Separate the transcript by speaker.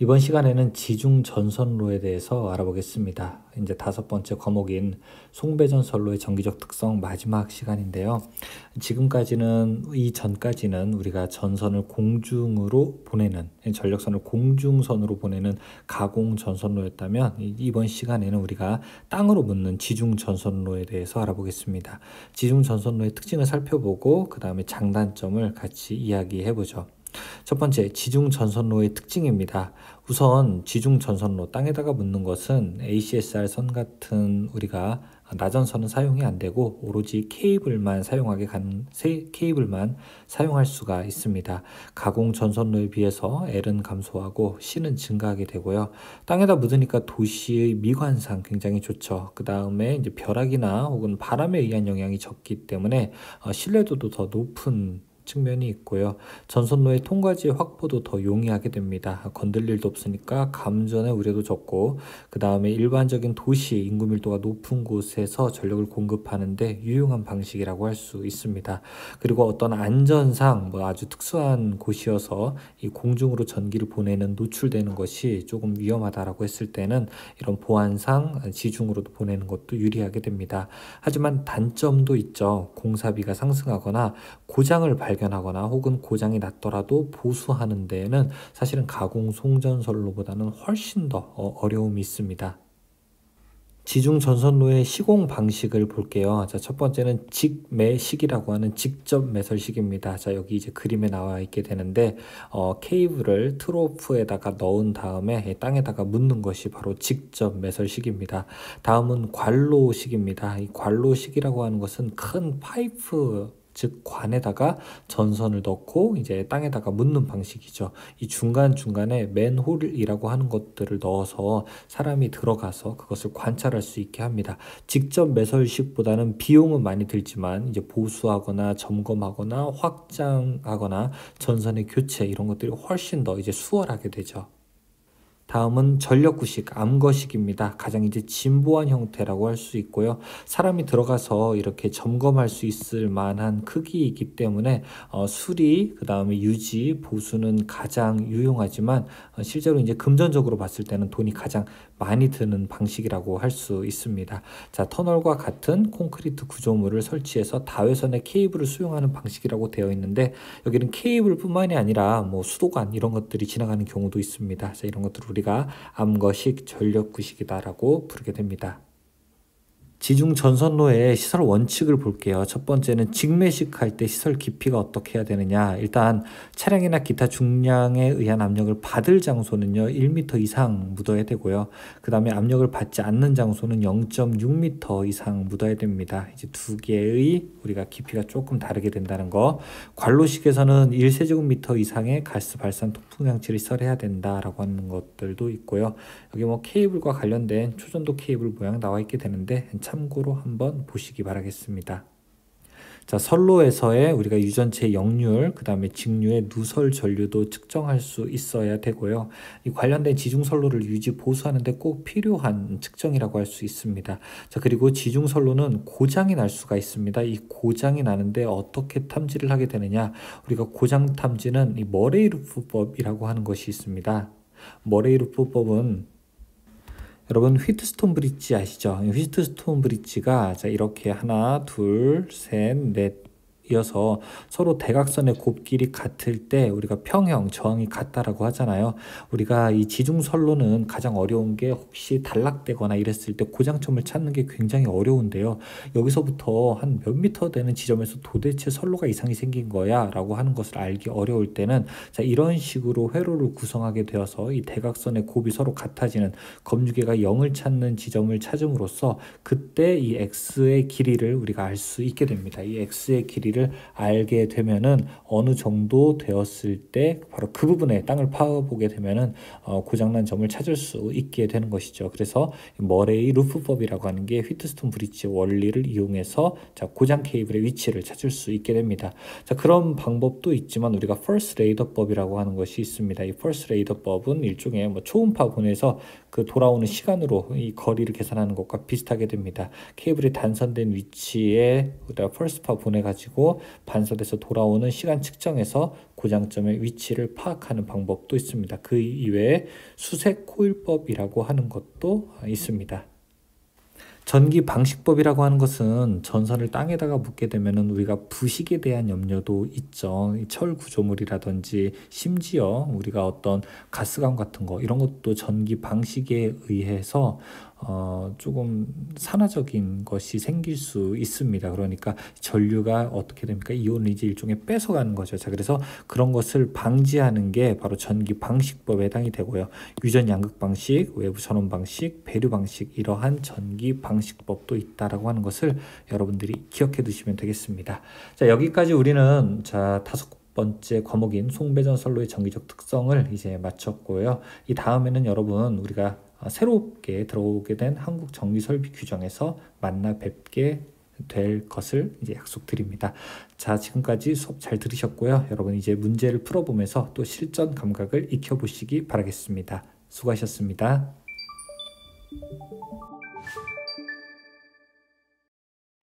Speaker 1: 이번 시간에는 지중 전선로에 대해서 알아보겠습니다. 이제 다섯 번째 과목인 송배전선로의 정기적 특성 마지막 시간인데요. 지금까지는 이 전까지는 우리가 전선을 공중으로 보내는 전력선을 공중선으로 보내는 가공 전선로였다면 이번 시간에는 우리가 땅으로 묻는 지중 전선로에 대해서 알아보겠습니다. 지중 전선로의 특징을 살펴보고 그 다음에 장단점을 같이 이야기해 보죠. 첫 번째, 지중 전선로의 특징입니다. 우선 지중 전선로 땅에다가 묻는 것은 ACSR 선 같은 우리가 나전선은 사용이 안 되고 오로지 케이블만 사용하게 가는 케이블만 사용할 수가 있습니다. 가공 전선로에 비해서 L은 감소하고 C는 증가하게 되고요. 땅에다 묻으니까 도시의 미관상 굉장히 좋죠. 그 다음에 이제 벼락이나 혹은 바람에 의한 영향이 적기 때문에 어, 신뢰도도 더 높은 측면이 있고요. 전선로의 통과지 확보도 더 용이하게 됩니다. 건들 일도 없으니까 감전의 우려도 적고 그 다음에 일반적인 도시 인구 밀도가 높은 곳에서 전력을 공급하는데 유용한 방식이라고 할 수 있습니다. 그리고 어떤 안전상 뭐 아주 특수한 곳이어서 이 공중으로 전기를 보내는 노출되는 것이 조금 위험하다라고 했을 때는 이런 보안상 지중으로도 보내는 것도 유리하게 됩니다. 하지만 단점도 있죠. 공사비가 상승하거나 고장을 발 발견하거나 혹은 고장이 났더라도 보수하는 데에는 사실은 가공 송전선로보다는 훨씬 더 어, 어려움이 있습니다. 지중 전선로의 시공 방식을 볼게요. 자, 첫 번째는 직매식이라고 하는 직접 매설식입니다. 자, 여기 이제 그림에 나와 있게 되는데 어, 케이블을 트로프에다가 넣은 다음에 땅에다가 묻는 것이 바로 직접 매설식입니다. 다음은 관로식입니다. 이 관로식이라고 하는 것은 큰 파이프 즉 관에다가 전선을 넣고 이제 땅에다가 묻는 방식이죠. 이 중간 중간에 맨홀이라고 하는 것들을 넣어서 사람이 들어가서 그것을 관찰할 수 있게 합니다. 직접 매설식보다는 비용은 많이 들지만 이제 보수하거나 점검하거나 확장하거나 전선의 교체 이런 것들이 훨씬 더 이제 수월하게 되죠. 다음은 전력구식, 암거식입니다. 가장 이제 진보한 형태라고 할 수 있고요. 사람이 들어가서 이렇게 점검할 수 있을 만한 크기이기 때문에 어, 수리, 그 다음에 유지, 보수는 가장 유용하지만 어, 실제로 이제 금전적으로 봤을 때는 돈이 가장 많이 드는 방식이라고 할 수 있습니다. 자, 터널과 같은 콘크리트 구조물을 설치해서 다외선의 케이블을 수용하는 방식이라고 되어 있는데 여기는 케이블뿐만이 아니라 뭐 수도관 이런 것들이 지나가는 경우도 있습니다. 자, 이런 것들을 우리가 암거식 전력구식이다라고 부르게 됩니다. 지중 전선로의 시설 원칙을 볼게요. 첫 번째는 직매식 할 때 시설 깊이가 어떻게 해야 되느냐. 일단 차량이나 기타 중량에 의한 압력을 받을 장소는요. 1m 이상 묻어야 되고요. 그 다음에 압력을 받지 않는 장소는 0.6m 이상 묻어야 됩니다. 이제 두 개의 우리가 깊이가 조금 다르게 된다는 거. 관로식에서는 1세제곱미터 이상의 가스 발산 통풍 장치를 시설해야 된다라고 하는 것들도 있고요. 여기 뭐 케이블과 관련된 초전도 케이블 모양 나와 있게 되는데 참고로 한번 보시기 바라겠습니다. 자, 선로에서의 우리가 유전체 역률, 그 다음에 직류의 누설 전류도 측정할 수 있어야 되고요. 이 관련된 지중선로를 유지 보수하는데 꼭 필요한 측정이라고 할 수 있습니다. 자, 그리고 지중선로는 고장이 날 수가 있습니다. 이 고장이 나는데 어떻게 탐지를 하게 되느냐. 우리가 고장 탐지는 이 머레이 루프법이라고 하는 것이 있습니다. 머레이 루프법은 여러분 휘트스톤 브릿지 아시죠? 휘트스톤 브릿지가 자 이렇게 하나, 둘, 셋, 넷 이어서 서로 대각선의 곱길이 같을 때 우리가 평형, 저항이 같다라고 하잖아요. 우리가 이지중선로는 가장 어려운 게 혹시 단락되거나 이랬을 때 고장점을 찾는 게 굉장히 어려운데요. 여기서부터 한 몇 미터 되는 지점에서 도대체 선로가 이상이 생긴 거야 라고 하는 것을 알기 어려울 때는 자 이런 식으로 회로를 구성하게 되어서 이 대각선의 곱이 서로 같아지는 검유계가 0을 찾는 지점을 찾음으로써 그때 이 x의 길이를 우리가 알 수 있게 됩니다. 이 x의 길이 의미를 알게 되면은 어느 정도 되었을 때 바로 그 부분에 땅을 파보게 되면은 어, 고장난 점을 찾을 수 있게 되는 것이죠. 그래서 머레이 루프법이라고 하는 게 휘트스톤 브릿지 원리를 이용해서 자 고장 케이블의 위치를 찾을 수 있게 됩니다. 자 그런 방법도 있지만 우리가 퍼스 레이더법이라고 하는 것이 있습니다. 이 퍼스 레이더법은 일종의 뭐 초음파 보내서 그 돌아오는 시간으로 이 거리를 계산하는 것과 비슷하게 됩니다. 케이블이 단선된 위치에 우리가 퍼스파 보내 가지고 하고 반석에서 돌아오는 시간 측정에서 고장점의 위치를 파악하는 방법도 있습니다. 그 이외에 수색 코일법이라고 하는 것도 있습니다. 전기 방식법이라고 하는 것은 전선을 땅에다가 묻게 되면 우리가 부식에 대한 염려도 있죠. 철 구조물이라든지 심지어 우리가 어떤 가스관 같은 거 이런 것도 전기 방식에 의해서 어, 조금 산화적인 것이 생길 수 있습니다. 그러니까 전류가 어떻게 됩니까? 이온을 이제 일종의 뺏어가는 거죠. 자, 그래서 그런 것을 방지하는 게 바로 전기 방식법에 해당이 되고요. 유전 양극 방식, 외부 전원 방식, 배류 방식 이러한 전기 방식법도 있다라고 하는 것을 여러분들이 기억해 두시면 되겠습니다. 자, 여기까지 우리는 자, 다섯 번째 과목인 송배전설로의 정기적 특성을 이제 마쳤고요. 이 다음에는 여러분 우리가 아, 새롭게 들어오게 된 한국 정비 설비 규정에서 만나 뵙게 될 것을 이제 약속드립니다. 자, 지금까지 수업 잘 들으셨고요. 여러분 이제 문제를 풀어보면서 또 실전 감각을 익혀보시기 바라겠습니다. 수고하셨습니다.